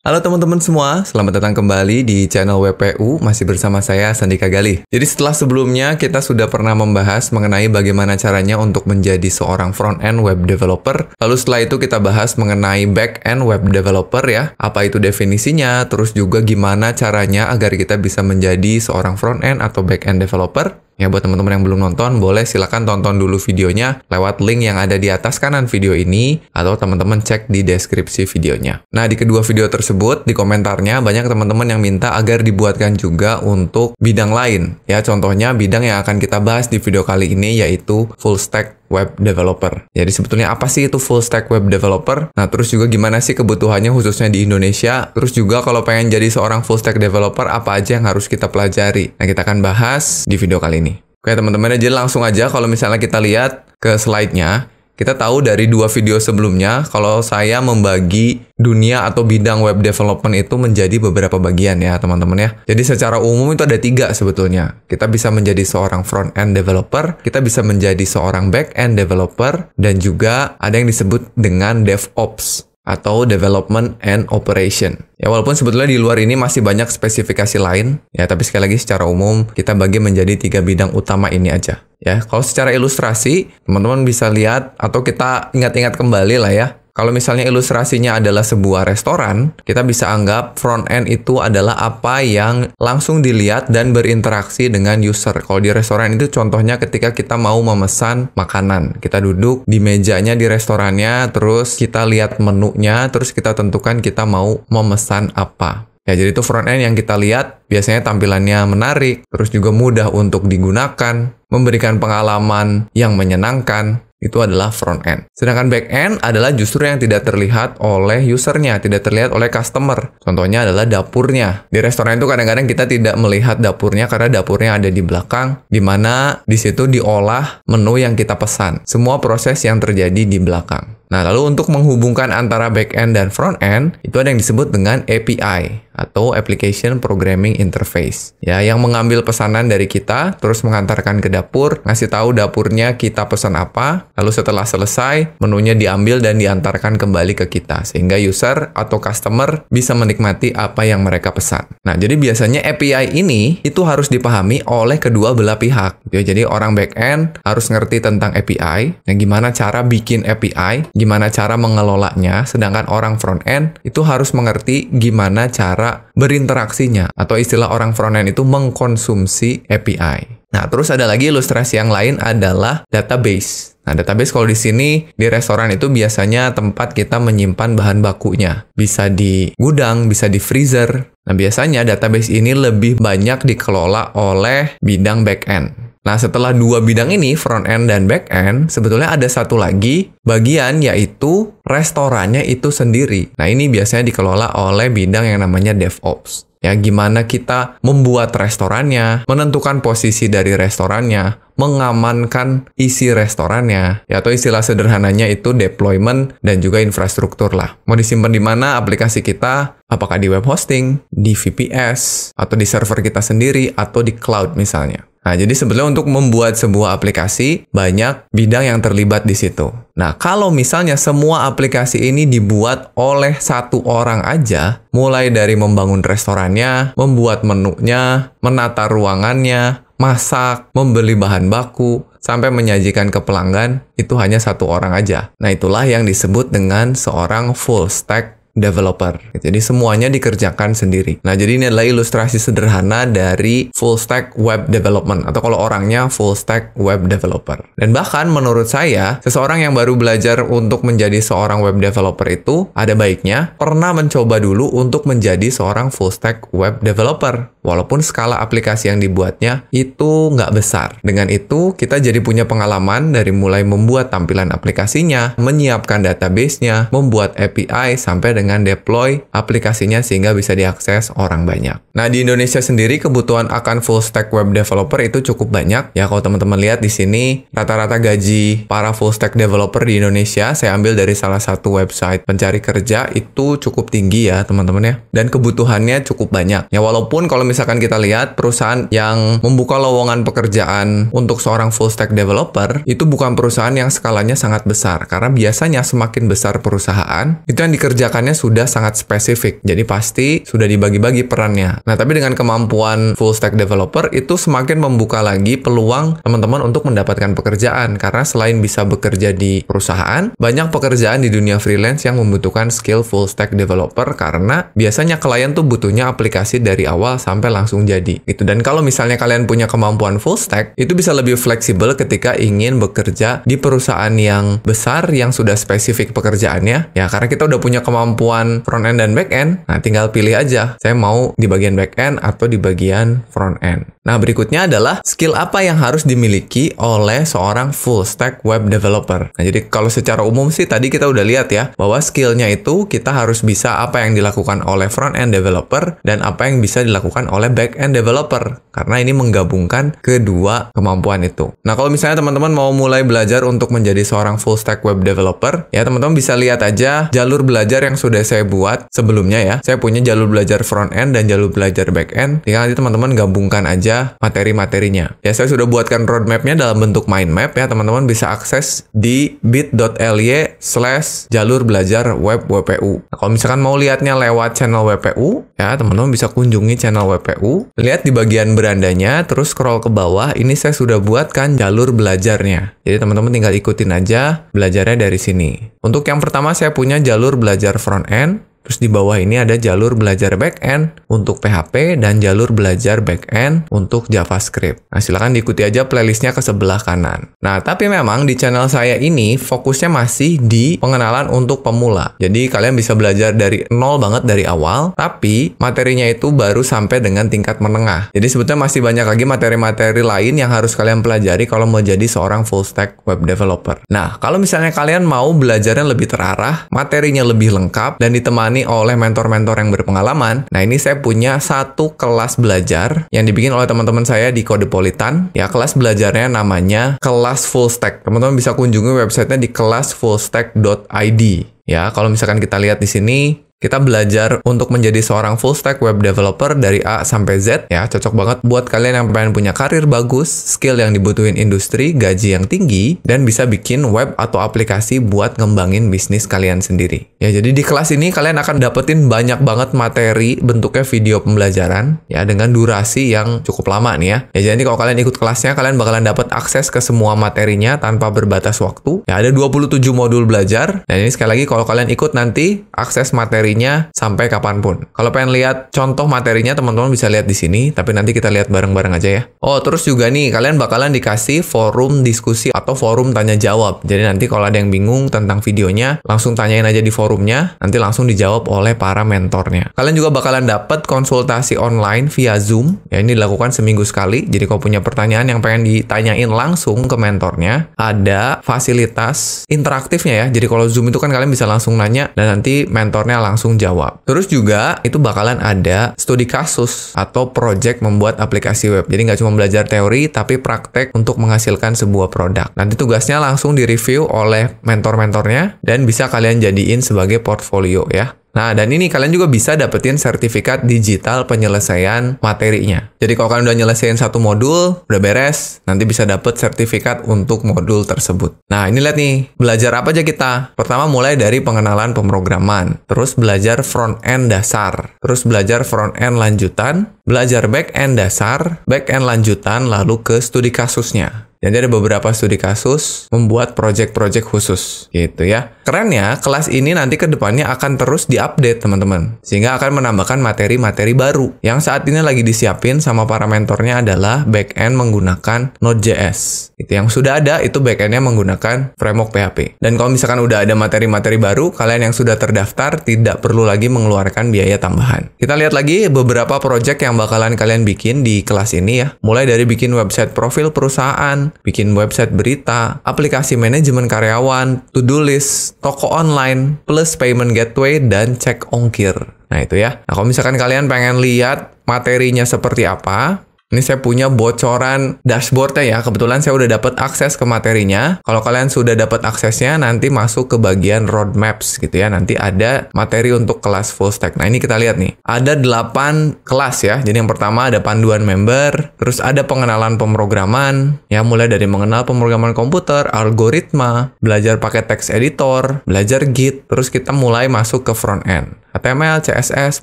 Halo teman-teman semua, selamat datang kembali di channel WPU, masih bersama saya Sandika Gali. Jadi setelah sebelumnya kita sudah pernah membahas mengenai bagaimana caranya untuk menjadi seorang front-end web developer, lalu setelah itu kita bahas mengenai back-end web developer ya, apa itu definisinya, terus juga gimana caranya agar kita bisa menjadi seorang front-end atau back-end developer. Ya buat teman-teman yang belum nonton, boleh silakan tonton dulu videonya lewat link yang ada di atas kanan video ini atau teman-teman cek di deskripsi videonya. Nah, di kedua video tersebut di komentarnya banyak teman-teman yang minta agar dibuatkan juga untuk bidang lain. Ya, contohnya bidang yang akan kita bahas di video kali ini yaitu full stack web developer. Jadi sebetulnya apa sih itu full stack web developer? Nah, terus juga gimana sih kebutuhannya khususnya di Indonesia? Terus juga kalau pengen jadi seorang full stack developer apa aja yang harus kita pelajari? Nah, kita akan bahas di video kali ini. Oke, teman-teman, jadi langsung aja kalau misalnya kita lihat ke slide-nya. Kita tahu dari dua video sebelumnya kalau saya membagi dunia atau bidang web development itu menjadi beberapa bagian ya teman-teman ya. Jadi secara umum itu ada tiga sebetulnya. Kita bisa menjadi seorang front end developer, kita bisa menjadi seorang back end developer, dan juga ada yang disebut dengan DevOps atau development and operation. Ya walaupun sebetulnya di luar ini masih banyak spesifikasi lain, ya tapi sekali lagi secara umum kita bagi menjadi tiga bidang utama ini aja. Ya, kalau secara ilustrasi teman-teman bisa lihat atau kita ingat-ingat kembali lah ya kalau misalnya ilustrasinya adalah sebuah restoran, kita bisa anggap front end itu adalah apa yang langsung dilihat dan berinteraksi dengan user. Kalau di restoran itu contohnya ketika kita mau memesan makanan, kita duduk di mejanya di restorannya, terus kita lihat menunya, terus kita tentukan kita mau memesan apa. Ya, jadi itu front end yang kita lihat biasanya tampilannya menarik, terus juga mudah untuk digunakan, memberikan pengalaman yang menyenangkan, itu adalah front end. Sedangkan back end adalah justru yang tidak terlihat oleh usernya, tidak terlihat oleh customer. Contohnya adalah dapurnya. Di restoran itu kadang-kadang kita tidak melihat dapurnya karena dapurnya ada di belakang, di mana di situ diolah menu yang kita pesan. Semua proses yang terjadi di belakang. Nah, lalu untuk menghubungkan antara back end dan front end itu ada yang disebut dengan API atau Application Programming Interface. Ya, yang mengambil pesanan dari kita, terus mengantarkan ke dapur, ngasih tahu dapurnya kita pesan apa, lalu setelah selesai, menunya diambil dan diantarkan kembali ke kita, sehingga user atau customer bisa menikmati apa yang mereka pesan. Nah, jadi biasanya API ini itu harus dipahami oleh kedua belah pihak. Gitu ya, jadi orang back end harus ngerti tentang API, yang gimana cara bikin API, gimana cara mengelolanya, sedangkan orang front end itu harus mengerti gimana cara berinteraksinya atau istilah orang front end itu mengkonsumsi API. Nah, terus ada lagi ilustrasi yang lain adalah database. Nah, database kalau di sini di restoran itu biasanya tempat kita menyimpan bahan bakunya. Bisa di gudang, bisa di freezer. Nah, biasanya database ini lebih banyak dikelola oleh bidang back end. Nah, setelah dua bidang ini, front end dan back end, sebetulnya ada satu lagi bagian yaitu restorannya itu sendiri. Nah, ini biasanya dikelola oleh bidang yang namanya DevOps. Ya, gimana kita membuat restorannya, menentukan posisi dari restorannya, mengamankan isi restorannya, ya, atau istilah sederhananya itu deployment dan juga infrastruktur lah. Mau disimpan di mana aplikasi kita? Apakah di web hosting, di VPS, atau di server kita sendiri, atau di cloud misalnya. Nah, jadi sebenarnya untuk membuat sebuah aplikasi, banyak bidang yang terlibat di situ. Nah, kalau misalnya semua aplikasi ini dibuat oleh satu orang aja, mulai dari membangun restorannya, membuat menunya, menata ruangannya, masak, membeli bahan baku, sampai menyajikan ke pelanggan, itu hanya satu orang aja. Nah, itulah yang disebut dengan seorang full stack developer. Jadi semuanya dikerjakan sendiri. Nah, jadi ini adalah ilustrasi sederhana dari full stack web development atau kalau orangnya full stack web developer. Dan bahkan menurut saya, seseorang yang baru belajar untuk menjadi seorang web developer itu ada baiknya pernah mencoba dulu untuk menjadi seorang full stack web developer. Walaupun skala aplikasi yang dibuatnya itu nggak besar. Dengan itu, kita jadi punya pengalaman dari mulai membuat tampilan aplikasinya, menyiapkan database-nya, membuat API, sampai dengan deploy aplikasinya sehingga bisa diakses orang banyak. Nah, di Indonesia sendiri kebutuhan akan full stack web developer itu cukup banyak. Ya, kalau teman-teman lihat di sini rata-rata gaji para full stack developer di Indonesia saya ambil dari salah satu website pencari kerja itu cukup tinggi ya, teman-teman ya. Dan kebutuhannya cukup banyak. Ya, walaupun kalau misalkan kita lihat perusahaan yang membuka lowongan pekerjaan untuk seorang full stack developer itu bukan perusahaan yang skalanya sangat besar karena biasanya semakin besar perusahaan itu yang dikerjakannya perannya sudah sangat spesifik. Jadi pasti sudah dibagi-bagi perannya. Nah, tapi dengan kemampuan full stack developer itu semakin membuka lagi peluang teman-teman untuk mendapatkan pekerjaan karena selain bisa bekerja di perusahaan, banyak pekerjaan di dunia freelance yang membutuhkan skill full stack developer karena biasanya klien tuh butuhnya aplikasi dari awal sampai langsung jadi. itu. Dan kalau misalnya kalian punya kemampuan full stack, itu bisa lebih fleksibel ketika ingin bekerja di perusahaan yang besar yang sudah spesifik pekerjaannya. Ya, karena kita udah punya kemampuan kemampuan front end dan back end, nah tinggal pilih aja, saya mau di bagian back end atau di bagian front end. Nah, berikutnya adalah skill apa yang harus dimiliki oleh seorang full stack web developer. Nah, jadi kalau secara umum sih tadi kita udah lihat ya, bahwa skillnya itu kita harus bisa apa yang dilakukan oleh front end developer dan apa yang bisa dilakukan oleh back end developer. Karena ini menggabungkan kedua kemampuan itu. Nah, kalau misalnya teman-teman mau mulai belajar untuk menjadi seorang full stack web developer, ya teman-teman bisa lihat aja jalur belajar yang sudah sudah saya buat sebelumnya ya. Saya punya jalur belajar front end dan jalur belajar back end. Tinggal nanti teman-teman gabungkan aja materi-materinya. Ya, saya sudah buatkan roadmapnya dalam bentuk mind map ya. Teman-teman bisa akses di bit.ly slash jalur belajar web WPU. Nah, kalau misalkan mau lihatnya lewat channel WPU, ya teman-teman bisa kunjungi channel WPU. Lihat di bagian berandanya, terus scroll ke bawah. Ini saya sudah buatkan jalur belajarnya. Jadi teman-teman tinggal ikutin aja belajarnya dari sini. Untuk yang pertama saya punya jalur belajar front n Terus di bawah ini ada jalur belajar backend untuk PHP dan jalur belajar backend untuk JavaScript. Nah, silahkan diikuti aja playlistnya ke sebelah kanan. Nah, tapi memang di channel saya ini fokusnya masih di pengenalan untuk pemula. Jadi kalian bisa belajar dari nol banget dari awal, tapi materinya itu baru sampai dengan tingkat menengah. Jadi sebetulnya masih banyak lagi materi-materi lain yang harus kalian pelajari kalau mau jadi seorang full stack web developer. Nah, kalau misalnya kalian mau belajarnya lebih terarah, materinya lebih lengkap, dan ditemani ditemani oleh mentor-mentor yang berpengalaman. Nah, ini saya punya satu kelas belajar yang dibikin oleh teman-teman saya di Kode Politan. Ya, kelas belajarnya namanya Kelas Full Stack. Teman-teman bisa kunjungi websitenya di kelasfullstack.id. Ya, kalau misalkan kita lihat di sini, kita belajar untuk menjadi seorang full stack web developer dari A sampai Z ya, cocok banget buat kalian yang pengen punya karir bagus, skill yang dibutuhin industri, gaji yang tinggi, dan bisa bikin web atau aplikasi buat ngembangin bisnis kalian sendiri. Ya, jadi di kelas ini kalian akan dapetin banyak banget materi bentuknya video pembelajaran ya dengan durasi yang cukup lama nih ya. Ya, jadi kalau kalian ikut kelasnya kalian bakalan dapat akses ke semua materinya tanpa berbatas waktu. Ya, ada 27 modul belajar. Dan ini sekali lagi kalau kalian ikut nanti akses materi materinya sampai kapanpun. Kalau pengen lihat contoh materinya, teman-teman bisa lihat di sini, tapi nanti kita lihat bareng-bareng aja ya. Oh, terus juga nih, kalian bakalan dikasih forum diskusi atau forum tanya jawab. Jadi nanti kalau ada yang bingung tentang videonya, langsung tanyain aja di forumnya, nanti langsung dijawab oleh para mentornya. Kalian juga bakalan dapat konsultasi online via Zoom, ya ini dilakukan seminggu sekali, jadi kalau punya pertanyaan yang pengen ditanyain langsung ke mentornya, ada fasilitas interaktifnya ya, jadi kalau Zoom itu kan kalian bisa langsung nanya, dan nanti mentornya langsung langsung jawab. Terus juga itu bakalan ada studi kasus atau project membuat aplikasi web. Jadi nggak cuma belajar teori, tapi praktek untuk menghasilkan sebuah produk. Nanti tugasnya langsung direview oleh mentor-mentornya dan bisa kalian jadiin sebagai portfolio ya. Nah, dan ini kalian juga bisa dapetin sertifikat digital penyelesaian materinya. Jadi kalau kalian udah nyelesain satu modul, udah beres, nanti bisa dapet sertifikat untuk modul tersebut. Nah, ini lihat nih, belajar apa aja kita? Pertama mulai dari pengenalan pemrograman, terus belajar front end dasar, terus belajar front end lanjutan, belajar back end dasar, back end lanjutan, lalu ke studi kasusnya. Jadi ada beberapa studi kasus membuat project-project khusus gitu ya. Keren ya, kelas ini nanti ke depannya akan terus diupdate teman-teman. Sehingga akan menambahkan materi-materi baru. Yang saat ini lagi disiapin sama para mentornya adalah backend menggunakan Node.js. Itu yang sudah ada itu backendnya menggunakan framework PHP. Dan kalau misalkan udah ada materi-materi baru, kalian yang sudah terdaftar tidak perlu lagi mengeluarkan biaya tambahan. Kita lihat lagi beberapa project yang bakalan kalian bikin di kelas ini ya. Mulai dari bikin website profil perusahaan, bikin website berita, aplikasi manajemen karyawan, to-do list, toko online, plus payment gateway, dan cek ongkir. Nah itu ya. Nah kalau misalkan kalian pengen lihat materinya seperti apa, ini saya punya bocoran dashboardnya ya. Kebetulan saya udah dapat akses ke materinya. Kalau kalian sudah dapat aksesnya, nanti masuk ke bagian roadmaps gitu ya. Nanti ada materi untuk kelas full stack. Nah ini kita lihat nih. Ada 8 kelas ya. Jadi yang pertama ada panduan member. Terus ada pengenalan pemrograman. Ya mulai dari mengenal pemrograman komputer, algoritma, belajar pakai text editor, belajar Git. Terus kita mulai masuk ke front end. HTML, CSS,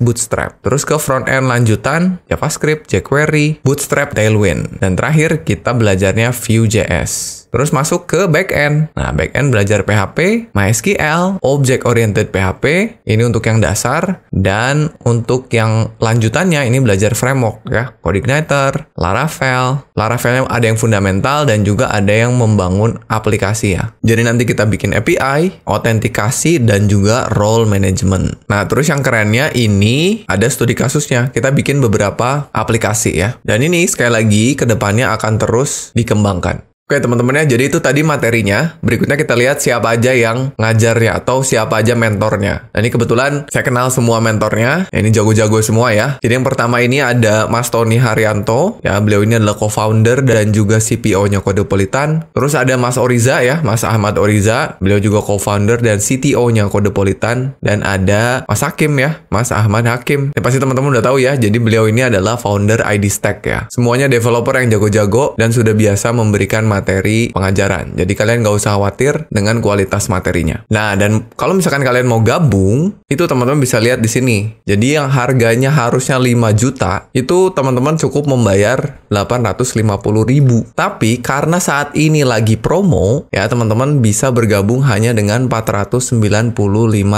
Bootstrap. Terus ke front end lanjutan, JavaScript, jQuery, Bootstrap, Tailwind. Dan terakhir kita belajarnya Vue.js. Terus masuk ke backend. Nah, backend belajar PHP, MySQL, object oriented PHP. Ini untuk yang dasar dan untuk yang lanjutannya ini belajar framework ya, Codeigniter, Laravel. Laravel ada yang fundamental dan juga ada yang membangun aplikasi ya. Jadi nanti kita bikin API, autentikasi dan juga role management. Nah, terus yang kerennya ini ada studi kasusnya. Kita bikin beberapa aplikasi ya. Dan ini sekali lagi kedepannya akan terus dikembangkan. Oke teman-temannya, jadi itu tadi materinya. Berikutnya kita lihat siapa aja yang ngajarnya atau siapa aja mentornya. Nah ini kebetulan saya kenal semua mentornya. Ya, ini jago-jago semua ya. Jadi yang pertama ini ada Mas Tony Haryanto. Ya beliau ini adalah co-founder dan juga CPO-nya Kodepolitan. Terus ada Mas Oriza ya, Mas Ahmad Oriza. Beliau juga co-founder dan CTO-nya Kodepolitan. Dan ada Mas Hakim ya, Mas Ahmad Hakim. Ya, pasti teman-teman udah tahu ya. Jadi beliau ini adalah founder ID Stack ya. Semuanya developer yang jago-jago dan sudah biasa memberikan materi pengajaran. Jadi kalian nggak usah khawatir dengan kualitas materinya. Nah, dan kalau misalkan kalian mau gabung, itu teman-teman bisa lihat di sini. Jadi yang harganya harusnya 5 juta, itu teman-teman cukup membayar 850 ribu. Tapi karena saat ini lagi promo, ya teman-teman bisa bergabung hanya dengan 495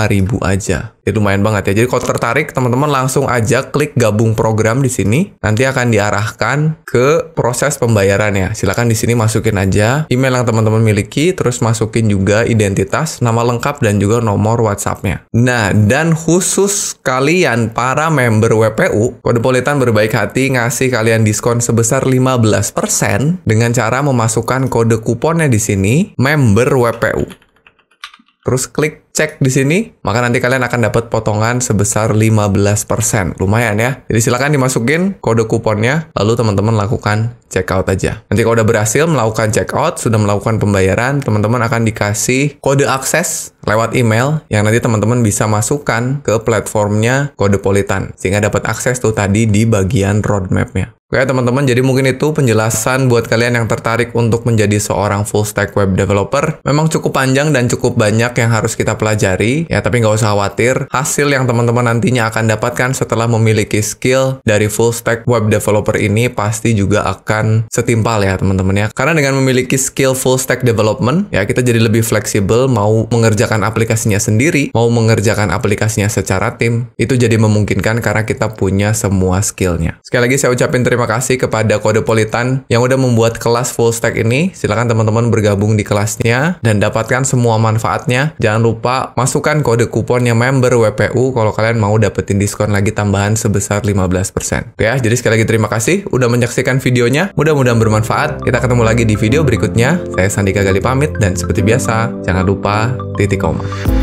ribu aja. Jadi lumayan banget ya. Jadi kalau tertarik teman-teman langsung aja klik gabung program di sini. Nanti akan diarahkan ke proses pembayarannya. Silakan di sini masukin aja email yang teman-teman miliki, terus masukin juga identitas, nama lengkap dan juga nomor WhatsAppnya. Nah, dan khusus kalian para member WPU, Kode Politan berbaik hati ngasih kalian diskon sebesar 15% dengan cara memasukkan kode kuponnya di sini member WPU. Terus klik cek di sini, maka nanti kalian akan dapat potongan sebesar 15%. Lumayan ya. Jadi silakan dimasukin kode kuponnya, lalu teman-teman lakukan check out aja. Nanti kalau udah berhasil melakukan check out, sudah melakukan pembayaran, teman-teman akan dikasih kode akses lewat email yang nanti teman-teman bisa masukkan ke platformnya kode politan sehingga dapat akses tuh tadi di bagian roadmapnya. Oke teman-teman, jadi mungkin itu penjelasan buat kalian yang tertarik untuk menjadi seorang full stack web developer. Memang cukup panjang dan cukup banyak yang harus kita pelajari, ya tapi nggak usah khawatir. Hasil yang teman-teman nantinya akan dapatkan setelah memiliki skill dari full stack web developer ini pasti juga akan setimpal ya teman-teman ya. Karena dengan memiliki skill full stack development, ya kita jadi lebih fleksibel mau mengerjakan aplikasinya sendiri, mau mengerjakan aplikasinya secara tim, itu jadi memungkinkan karena kita punya semua skillnya. Sekali lagi saya ucapin terima Terima kasih kepada kode politan yang udah membuat kelas full stack ini. Silahkan teman-teman bergabung di kelasnya dan dapatkan semua manfaatnya. Jangan lupa masukkan kode kuponnya member WPU kalau kalian mau dapetin diskon lagi tambahan sebesar 15%. Oke ya, jadi sekali lagi terima kasih udah menyaksikan videonya. Mudah-mudahan bermanfaat. Kita ketemu lagi di video berikutnya. Saya Sandika Gali pamit dan seperti biasa, jangan lupa titik koma.